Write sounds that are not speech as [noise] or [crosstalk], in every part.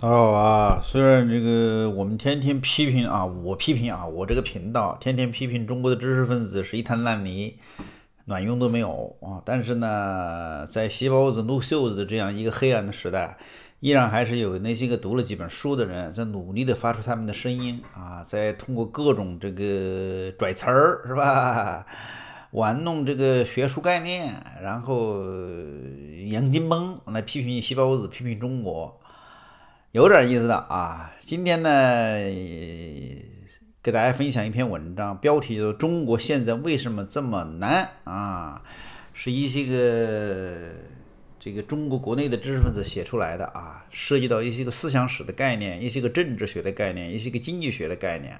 啊，虽然这个我们天天批评啊，我批评啊，我这个频道天天批评中国的知识分子是一滩烂泥，卵用都没有啊。但是呢，在细包子撸袖子的这样一个黑暗的时代，依然还是有那些个读了几本书的人在努力的发出他们的声音啊，在通过各种这个拽词儿是吧，[laughs] 玩弄这个学术概念，然后杨金蒙来批评细包子，批评中国。有点意思的啊！今天呢，给大家分享一篇文章，标题就是“中国现在为什么这么难啊？”是一些个这个中国国内的知识分子写出来的啊，涉及到一些个思想史的概念，一些个政治学的概念，一些个经济学的概念。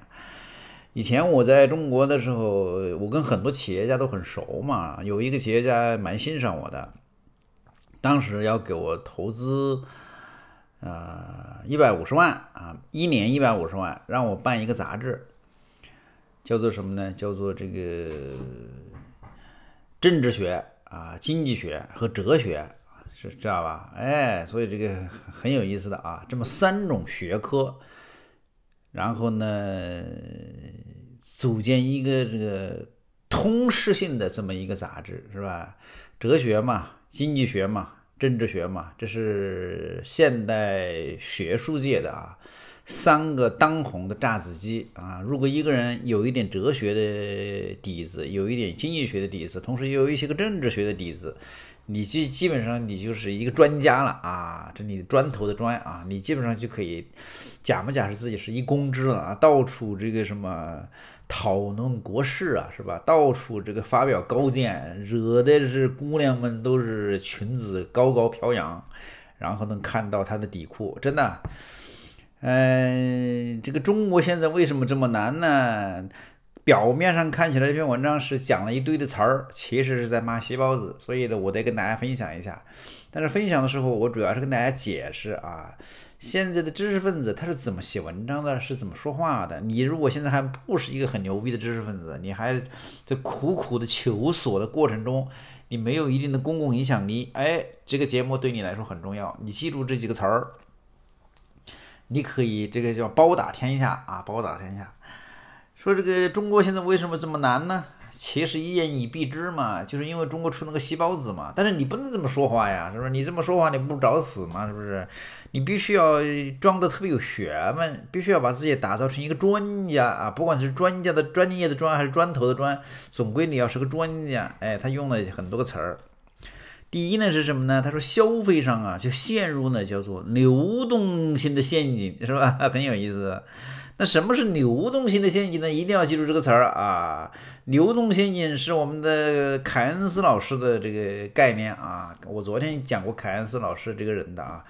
以前我在中国的时候，我跟很多企业家都很熟嘛，有一个企业家蛮欣赏我的，当时要给我投资。呃，一百五十万啊，一年一百五十万，让我办一个杂志，叫做什么呢？叫做这个政治学啊、经济学和哲学，是知道吧？哎，所以这个很有意思的啊，这么三种学科，然后呢，组建一个这个通识性的这么一个杂志，是吧？哲学嘛，经济学嘛。政治学嘛，这是现代学术界的啊。三个当红的榨子机啊！如果一个人有一点哲学的底子，有一点经济学的底子，同时又有一些个政治学的底子，你基基本上你就是一个专家了啊！这你砖头的砖啊，你基本上就可以假不假是自己是一公知了啊！到处这个什么讨论国事啊，是吧？到处这个发表高见，惹的是姑娘们都是裙子高高飘扬，然后能看到他的底裤，真的。嗯，这个中国现在为什么这么难呢？表面上看起来这篇文章是讲了一堆的词儿，其实是在骂“细包子”。所以呢，我得跟大家分享一下。但是分享的时候，我主要是跟大家解释啊，现在的知识分子他是怎么写文章的，是怎么说话的。你如果现在还不是一个很牛逼的知识分子，你还在苦苦的求索的过程中，你没有一定的公共影响力，哎，这个节目对你来说很重要。你记住这几个词儿。你可以这个叫包打天下啊，包打天下。说这个中国现在为什么这么难呢？其实一言以蔽之嘛，就是因为中国出那个“细胞子”嘛。但是你不能这么说话呀，是不是？你这么说话你不找死吗？是不是？你必须要装得特别有学问，必须要把自己打造成一个专家啊！不管是专家的专业的专，还是砖头的砖，总归你要是个专家。哎，他用了很多个词儿。第一呢是什么呢？他说，消费上啊，就陷入呢叫做流动性的陷阱，是吧？[laughs] 很有意思。那什么是流动性的陷阱呢？一定要记住这个词儿啊。流动陷阱是我们的凯恩斯老师的这个概念啊。我昨天讲过凯恩斯老师这个人的啊。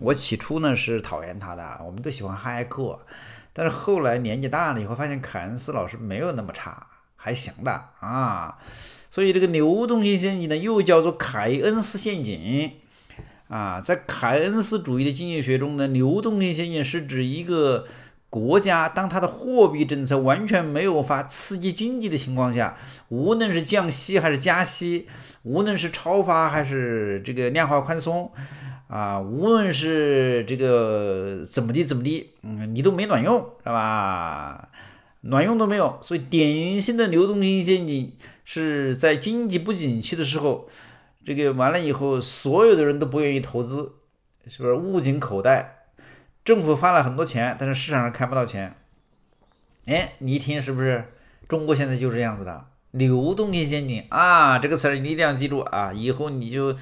我起初呢是讨厌他的，我们都喜欢哈耶克，但是后来年纪大了以后，发现凯恩斯老师没有那么差。还行的啊，所以这个流动性陷阱呢，又叫做凯恩斯陷阱啊。在凯恩斯主义的经济学中呢，流动性陷阱是指一个国家当它的货币政策完全没有法刺激经济的情况下，无论是降息还是加息，无论是超发还是这个量化宽松啊，无论是这个怎么地怎么地，嗯，你都没卵用，是吧？卵用都没有，所以典型的流动性陷阱是在经济不景气的时候，这个完了以后，所有的人都不愿意投资，是不是捂紧口袋？政府发了很多钱，但是市场上看不到钱。哎，你一听是不是？中国现在就是这样子的，流动性陷阱啊，这个词儿你一定要记住啊，以后你就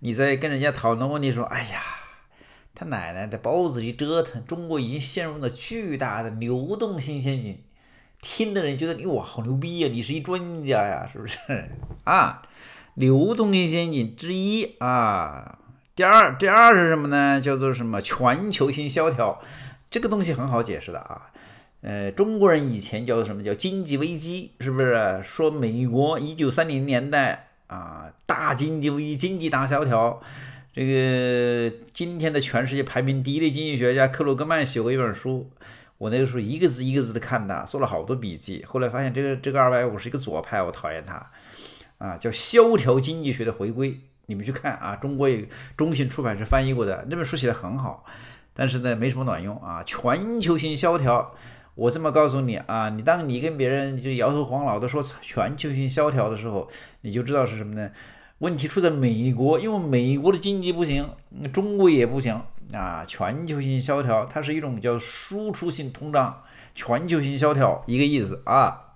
你在跟人家讨论问题说，哎呀，他奶奶的，包子一折腾，中国已经陷入了巨大的流动性陷阱。听的人觉得，你哇，好牛逼呀！你是一专家呀，是不是 [laughs] 啊？流动性陷阱之一啊。第二，第二是什么呢？叫做什么？全球性萧条。这个东西很好解释的啊。呃，中国人以前叫做什么叫经济危机，是不是？说美国一九三零年代啊，大经济危机，经济大萧条。这个今天的全世界排名第一的经济学家克鲁格曼写过一本书。我那个时候一个字一个字的看它，做了好多笔记。后来发现这个这个二百五是一个左派，我讨厌他啊！叫萧条经济学的回归，你们去看啊。中国有中信出版社翻译过的那本书写的很好，但是呢没什么卵用啊！全球性萧条，我这么告诉你啊，你当你跟别人就摇头晃脑的说全球性萧条的时候，你就知道是什么呢？问题出在美国，因为美国的经济不行，中国也不行啊！全球性萧条，它是一种叫输出性通胀，全球性萧条一个意思啊。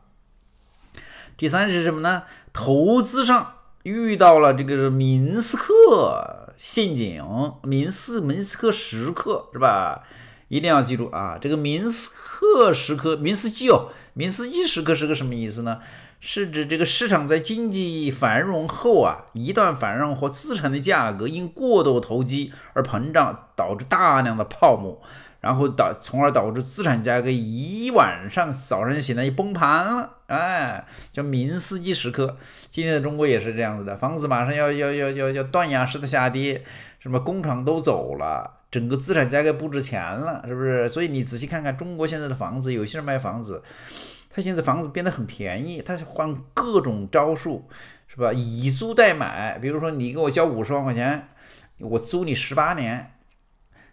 第三是什么呢？投资上遇到了这个明斯克陷阱，明斯明斯克时刻是吧？一定要记住啊，这个明斯克时刻，明斯基哦，明斯基时刻是个什么意思呢？是指这个市场在经济繁荣后啊，一段繁荣或资产的价格因过度投机而膨胀，导致大量的泡沫，然后导，从而导致资产价格一晚上早上醒来就崩盘了，哎，叫明斯基时刻。今天的中国也是这样子的，房子马上要要要要要断崖式的下跌，什么工厂都走了，整个资产价格不值钱了，是不是？所以你仔细看看中国现在的房子，有些人卖房子。他现在房子变得很便宜，他换各种招数，是吧？以租代买，比如说你给我交五十万块钱，我租你十八年，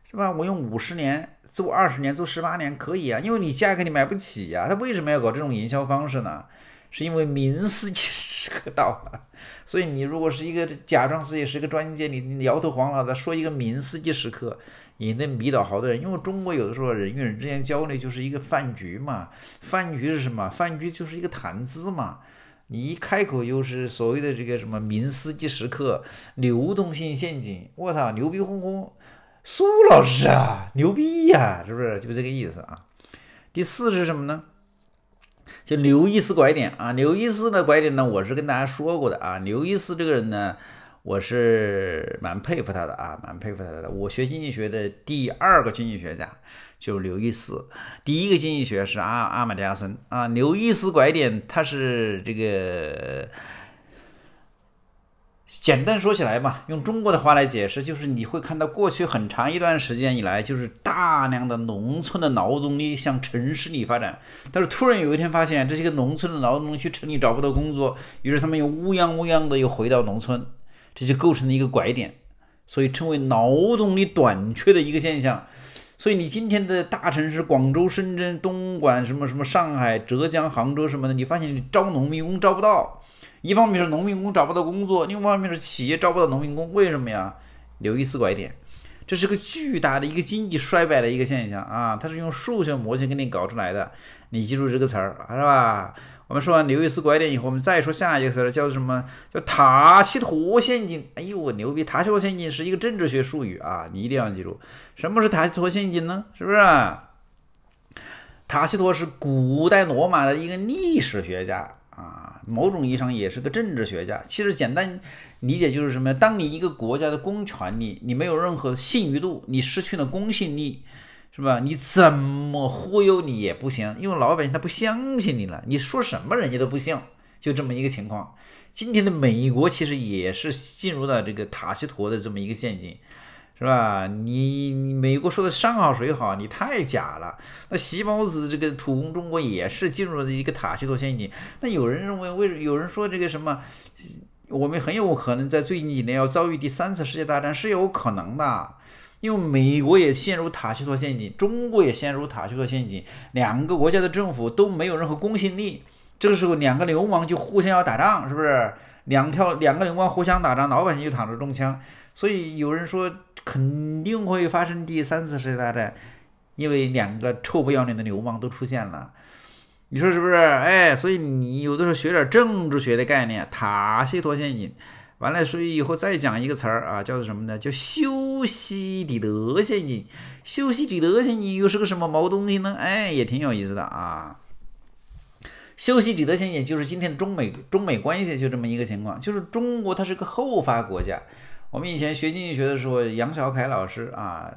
是吧？我用五十年租二十年，租十八年可以啊，因为你价格你买不起呀。他为什么要搞这种营销方式呢？是因为明司机时刻到了，[laughs] 所以你如果是一个假装自己是一个专家，你你摇头晃脑的说一个明司机时刻，也能迷倒好多人。因为中国有的时候人与人之间交流就是一个饭局嘛，饭局是什么？饭局就是一个谈资嘛。你一开口又是所谓的这个什么明司机时刻、流动性陷阱，我操，牛逼哄哄，苏老师啊，牛逼呀，是不是？就这个意思啊。第四是什么呢？就刘易斯拐点啊，刘易斯的拐点呢，我是跟大家说过的啊。刘易斯这个人呢，我是蛮佩服他的啊，蛮佩服他的。我学经济学的第二个经济学家就是刘易斯，第一个经济学是阿阿马迪亚森啊。刘易斯拐点，他是这个。简单说起来吧，用中国的话来解释，就是你会看到过去很长一段时间以来，就是大量的农村的劳动力向城市里发展，但是突然有一天发现这些个农村的劳动力去城里找不到工作，于是他们又乌泱乌泱的又回到农村，这就构成了一个拐点，所以称为劳动力短缺的一个现象。所以你今天的大城市，广州、深圳、东莞什么什么，上海、浙江、杭州什么的，你发现你招农民工招不到。一方面是农民工找不到工作，另一方面是企业招不到农民工。为什么呀？留一丝拐点，这是个巨大的一个经济衰败的一个现象啊！它是用数学模型给你搞出来的，你记住这个词儿是吧？我们说完留一丝拐点以后，我们再说下一个词儿，叫什么叫塔西佗陷阱？哎呦，我牛逼！塔西佗陷阱是一个政治学术语啊，你一定要记住什么是塔西佗陷阱呢？是不是？塔西佗是古代罗马的一个历史学家。啊，某种意义上也是个政治学家。其实简单理解就是什么当你一个国家的公权力你没有任何信誉度，你失去了公信力，是吧？你怎么忽悠你也不行，因为老百姓他不相信你了，你说什么人家都不信，就这么一个情况。今天的美国其实也是进入了这个塔西佗的这么一个陷阱。是吧？你你美国说的山好水好，你太假了。那西包子这个土攻中国也是进入了一个塔西佗陷阱。那有人认为，为有人说这个什么？我们很有可能在最近几年要遭遇第三次世界大战，是有可能的，因为美国也陷入塔西佗陷阱，中国也陷入塔西佗陷阱，两个国家的政府都没有任何公信力，这个时候两个流氓就互相要打仗，是不是？两条两个流氓互相打仗，老百姓就躺着中枪。所以有人说。肯定会发生第三次世界大战，因为两个臭不要脸的流氓都出现了，你说是不是？哎，所以你有的时候学点政治学的概念，塔西佗陷阱，完了，所以以后再讲一个词儿啊，叫做什么呢？叫修昔底德陷阱。修昔底德陷阱又是个什么毛东西呢？哎，也挺有意思的啊。修昔底德陷阱就是今天的中美中美关系就这么一个情况，就是中国它是个后发国家。我们以前学经济学的时候，杨小凯老师啊，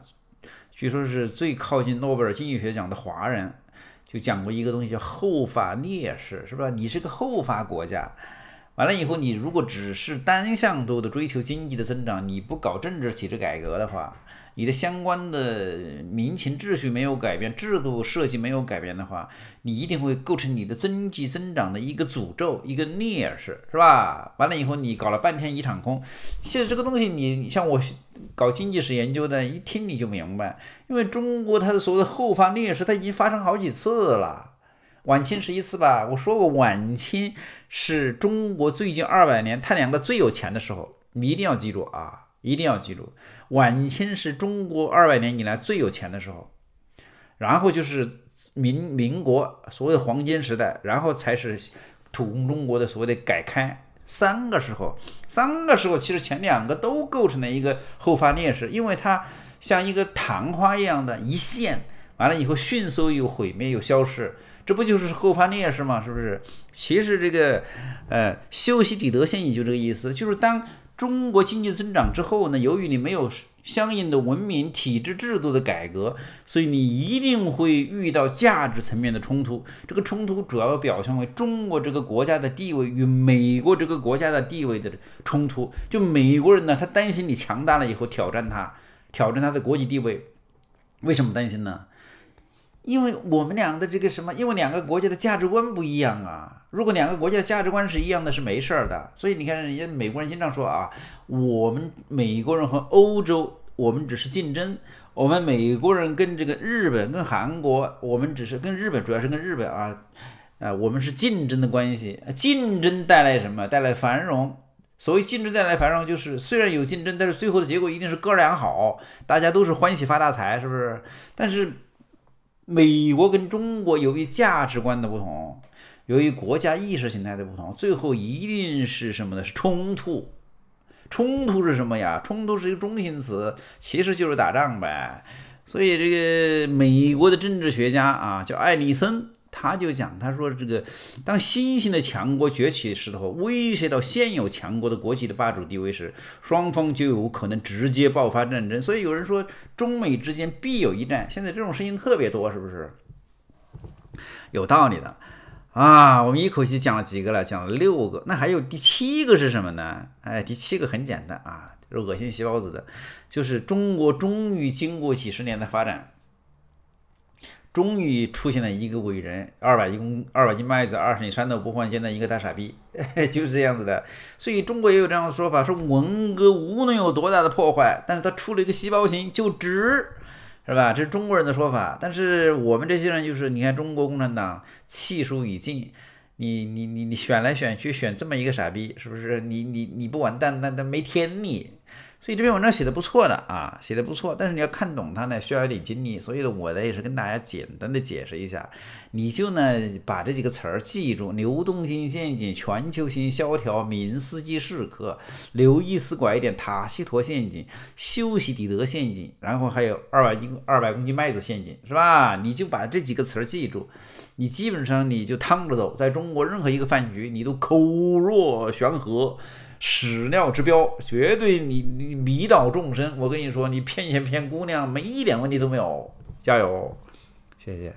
据说是最靠近诺贝尔经济学奖的华人，就讲过一个东西叫后发劣势，是吧？你是个后发国家，完了以后，你如果只是单向度的追求经济的增长，你不搞政治体制改革的话。你的相关的民情秩序没有改变，制度设计没有改变的话，你一定会构成你的经济增长的一个诅咒，一个劣势，是吧？完了以后你搞了半天一场空。现在这个东西，你像我搞经济史研究的，一听你就明白，因为中国它的所谓后发劣势，它已经发生好几次了。晚清是一次吧，我说过晚清是中国最近二百年它两个最有钱的时候，你一定要记住啊。一定要记住，晚清是中国二百年以来最有钱的时候，然后就是民民国所谓的黄金时代，然后才是土工中国的所谓的改开三个时候，三个时候其实前两个都构成了一个后发劣势，因为它像一个昙花一样的一现，完了以后迅速又毁灭又消失，这不就是后发劣势吗？是不是？其实这个呃，修昔底德陷阱就这个意思，就是当。中国经济增长之后呢，由于你没有相应的文明、体制、制度的改革，所以你一定会遇到价值层面的冲突。这个冲突主要表现为中国这个国家的地位与美国这个国家的地位的冲突。就美国人呢，他担心你强大了以后挑战他，挑战他的国际地位。为什么担心呢？因为我们俩的这个什么，因为两个国家的价值观不一样啊。如果两个国家的价值观是一样的，是没事儿的。所以你看，人家美国人经常说啊，我们美国人和欧洲，我们只是竞争。我们美国人跟这个日本、跟韩国，我们只是跟日本，主要是跟日本啊，啊，我们是竞争的关系。竞争带来什么？带来繁荣。所谓竞争带来繁荣，就是虽然有竞争，但是最后的结果一定是哥儿俩好，大家都是欢喜发大财，是不是？但是。美国跟中国由于价值观的不同，由于国家意识形态的不同，最后一定是什么呢？是冲突。冲突是什么呀？冲突是一个中心词，其实就是打仗呗。所以这个美国的政治学家啊，叫艾利森。他就讲，他说这个当新兴的强国崛起时候，威胁到现有强国的国际的霸主地位时，双方就有可能直接爆发战争。所以有人说中美之间必有一战，现在这种事情特别多，是不是？有道理的啊！我们一口气讲了几个了，讲了六个，那还有第七个是什么呢？哎，第七个很简单啊，是恶心细胞子的，就是中国终于经过几十年的发展。终于出现了一个伟人，二百斤二百斤麦子，二十里山头不换肩的一个大傻逼，[laughs] 就是这样子的。所以中国也有这样的说法，说文革无论有多大的破坏，但是他出了一个细胞型就值，是吧？这是中国人的说法。但是我们这些人就是，你看中国共产党气数已尽，你你你你选来选去选这么一个傻逼，是不是？你你你不完蛋，那那没天理。所以这篇文章写的不错的啊，写的不错。但是你要看懂它呢，需要一点精力。所以呢，我呢也是跟大家简单的解释一下，你就呢把这几个词儿记住：流动性陷阱、全球性萧条、明斯基时刻、留易丝拐点、塔西佗陷阱、休息底德陷阱，然后还有二百斤二百公斤麦子陷阱，是吧？你就把这几个词儿记住，你基本上你就趟着走，在中国任何一个饭局，你都口若悬河。屎尿之标，绝对你你迷倒众生。我跟你说，你骗钱骗姑娘，没一点问题都没有。加油，谢谢。